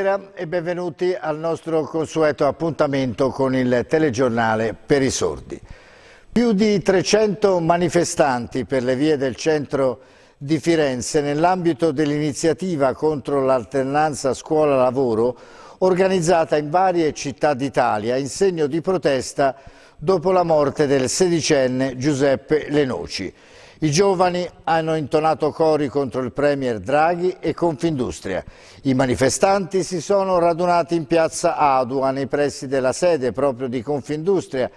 Buonasera e benvenuti al nostro consueto appuntamento con il telegiornale per i sordi. Più di 300 manifestanti per le vie del centro di Firenze nell'ambito dell'iniziativa contro l'alternanza scuola-lavoro organizzata in varie città d'Italia in segno di protesta dopo la morte del sedicenne Giuseppe Lenoci. I giovani hanno intonato cori contro il Premier Draghi e Confindustria. I manifestanti si sono radunati in piazza Adua, nei pressi della sede proprio di Confindustria,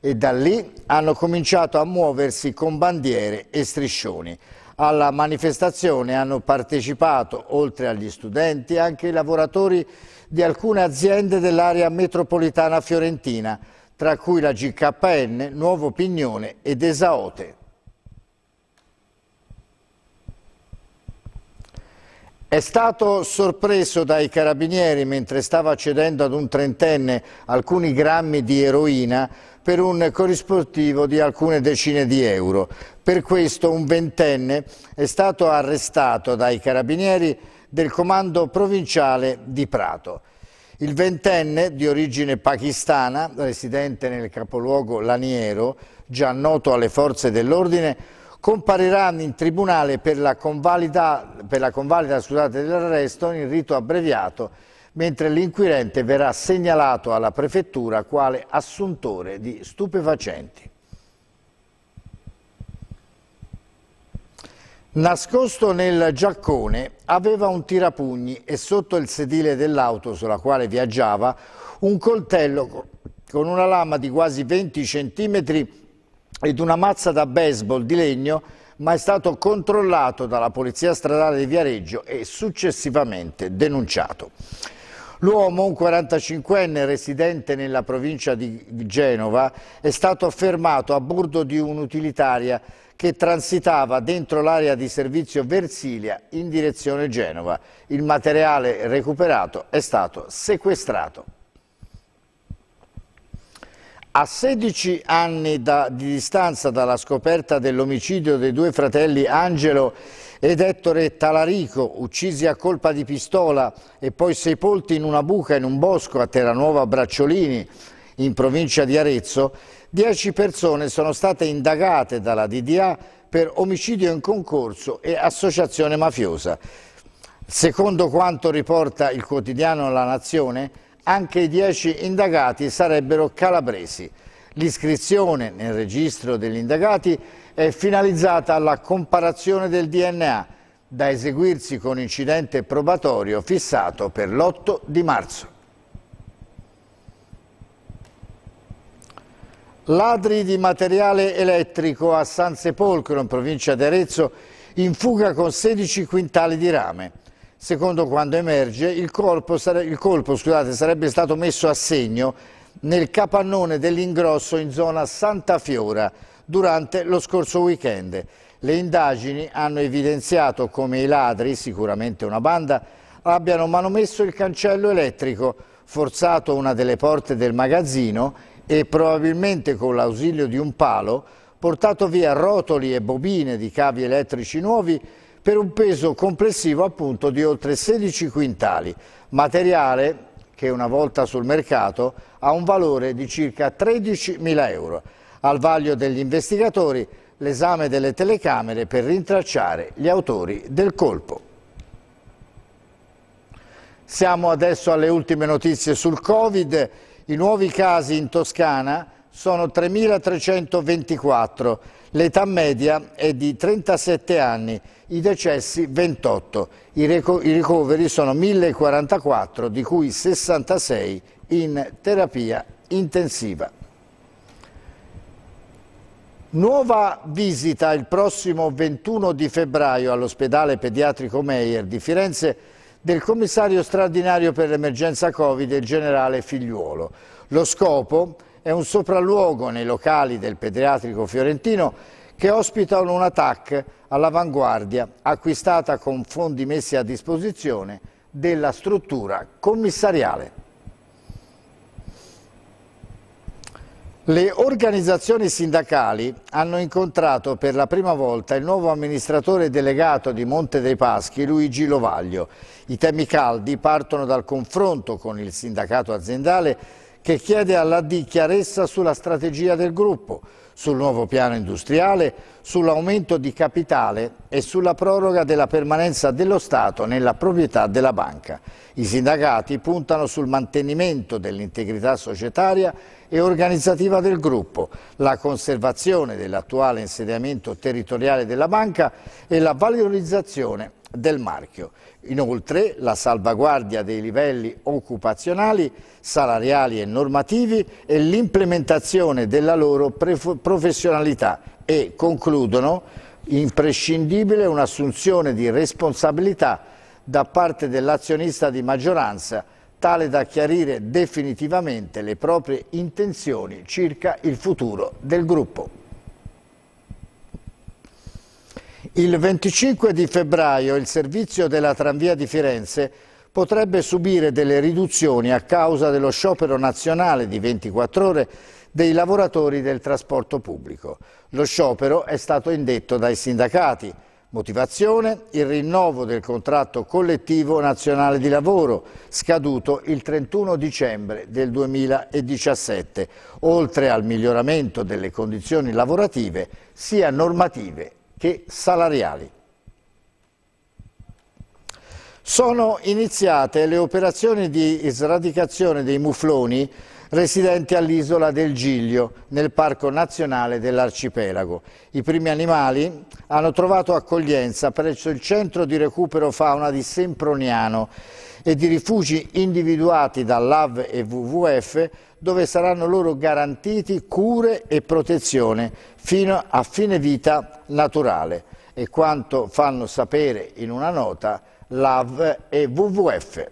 e da lì hanno cominciato a muoversi con bandiere e striscioni. Alla manifestazione hanno partecipato, oltre agli studenti, anche i lavoratori di alcune aziende dell'area metropolitana fiorentina, tra cui la GKN, Nuovo Pignone ed Esaote. È stato sorpreso dai carabinieri mentre stava cedendo ad un trentenne alcuni grammi di eroina per un corrispettivo di alcune decine di euro. Per questo un ventenne è stato arrestato dai carabinieri del comando provinciale di Prato. Il ventenne, di origine pakistana, residente nel capoluogo Laniero, già noto alle forze dell'ordine, compariranno in tribunale per la convalida, per la convalida scusate, dell'arresto in rito abbreviato, mentre l'inquirente verrà segnalato alla prefettura quale assuntore di stupefacenti. Nascosto nel giaccone aveva un tirapugni e sotto il sedile dell'auto sulla quale viaggiava un coltello con una lama di quasi 20 centimetri ed una mazza da baseball di legno, ma è stato controllato dalla Polizia Stradale di Viareggio e successivamente denunciato. L'uomo, un 45enne residente nella provincia di Genova, è stato fermato a bordo di un'utilitaria che transitava dentro l'area di servizio Versilia in direzione Genova. Il materiale recuperato è stato sequestrato. A 16 anni da, di distanza dalla scoperta dell'omicidio dei due fratelli Angelo ed Ettore Talarico, uccisi a colpa di pistola e poi sepolti in una buca in un bosco a Terranuova Bracciolini, in provincia di Arezzo, 10 persone sono state indagate dalla DDA per omicidio in concorso e associazione mafiosa. Secondo quanto riporta il quotidiano La Nazione, anche i dieci indagati sarebbero calabresi. L'iscrizione nel registro degli indagati è finalizzata alla comparazione del DNA da eseguirsi con incidente probatorio fissato per l'8 di marzo. Ladri di materiale elettrico a San Sepolcro, in provincia di Arezzo, in fuga con 16 quintali di rame. Secondo quanto emerge, il colpo, sare il colpo scusate, sarebbe stato messo a segno nel capannone dell'ingrosso in zona Santa Fiora durante lo scorso weekend. Le indagini hanno evidenziato come i ladri, sicuramente una banda, abbiano manomesso il cancello elettrico, forzato una delle porte del magazzino e probabilmente con l'ausilio di un palo portato via rotoli e bobine di cavi elettrici nuovi per un peso complessivo appunto di oltre 16 quintali, materiale che una volta sul mercato ha un valore di circa 13.000 euro. Al vaglio degli investigatori l'esame delle telecamere per rintracciare gli autori del colpo. Siamo adesso alle ultime notizie sul Covid. I nuovi casi in Toscana sono 3.324, l'età media è di 37 anni, i decessi 28, i, rico i ricoveri sono 1.044, di cui 66 in terapia intensiva. Nuova visita il prossimo 21 di febbraio all'ospedale pediatrico Meyer di Firenze del commissario straordinario per l'emergenza Covid, il generale Figliuolo. Lo scopo è un sopralluogo nei locali del pediatrico fiorentino che ospitano una TAC all'avanguardia acquistata con fondi messi a disposizione della struttura commissariale. Le organizzazioni sindacali hanno incontrato per la prima volta il nuovo amministratore delegato di Monte dei Paschi, Luigi Lovaglio. I temi caldi partono dal confronto con il sindacato aziendale che chiede alla D chiarezza sulla strategia del gruppo, sul nuovo piano industriale, sull'aumento di capitale e sulla proroga della permanenza dello Stato nella proprietà della banca. I sindacati puntano sul mantenimento dell'integrità societaria e organizzativa del gruppo, la conservazione dell'attuale insediamento territoriale della banca e la valorizzazione del marchio. Inoltre la salvaguardia dei livelli occupazionali, salariali e normativi e l'implementazione della loro professionalità e, concludono, imprescindibile un'assunzione di responsabilità da parte dell'azionista di maggioranza tale da chiarire definitivamente le proprie intenzioni circa il futuro del gruppo. Il 25 di febbraio il servizio della tranvia di Firenze potrebbe subire delle riduzioni a causa dello sciopero nazionale di 24 ore dei lavoratori del trasporto pubblico. Lo sciopero è stato indetto dai sindacati. Motivazione? Il rinnovo del contratto collettivo nazionale di lavoro, scaduto il 31 dicembre del 2017, oltre al miglioramento delle condizioni lavorative, sia normative che salariali. Sono iniziate le operazioni di sradicazione dei mufloni residenti all'isola del Giglio, nel Parco Nazionale dell'Arcipelago. I primi animali hanno trovato accoglienza presso il Centro di Recupero Fauna di Semproniano e di rifugi individuati dall'AV e WWF dove saranno loro garantiti cure e protezione fino a fine vita naturale. E quanto fanno sapere in una nota LAV e WWF.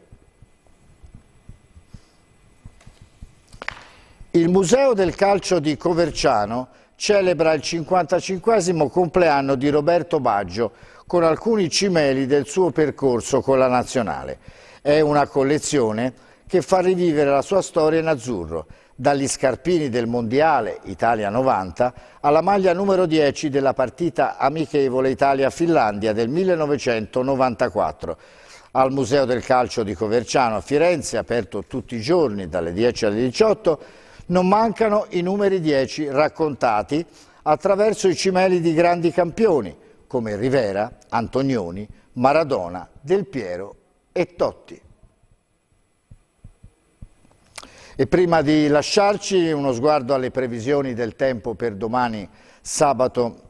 Il Museo del Calcio di Coverciano celebra il 55 compleanno di Roberto Baggio con alcuni cimeli del suo percorso con la Nazionale. È una collezione che fa rivivere la sua storia in azzurro dagli scarpini del Mondiale Italia 90 alla maglia numero 10 della partita amichevole Italia-Finlandia del 1994. Al Museo del Calcio di Coverciano a Firenze, aperto tutti i giorni dalle 10 alle 18, non mancano i numeri 10 raccontati attraverso i cimeli di grandi campioni come Rivera, Antonioni, Maradona, Del Piero e Totti. E prima di lasciarci uno sguardo alle previsioni del tempo per domani sabato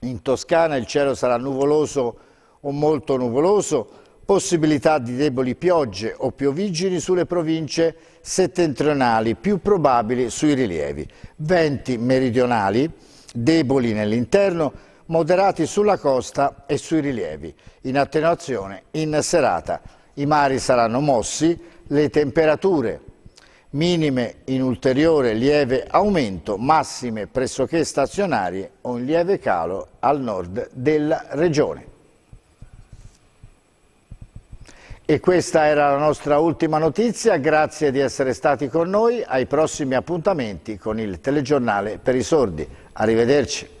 in Toscana, il cielo sarà nuvoloso o molto nuvoloso, possibilità di deboli piogge o piovigini sulle province settentrionali, più probabili sui rilievi, venti meridionali, deboli nell'interno, moderati sulla costa e sui rilievi, in attenuazione in serata. I mari saranno mossi, le temperature minime in ulteriore lieve aumento, massime pressoché stazionarie o in lieve calo al nord della regione. E questa era la nostra ultima notizia, grazie di essere stati con noi, ai prossimi appuntamenti con il telegiornale per i sordi. Arrivederci.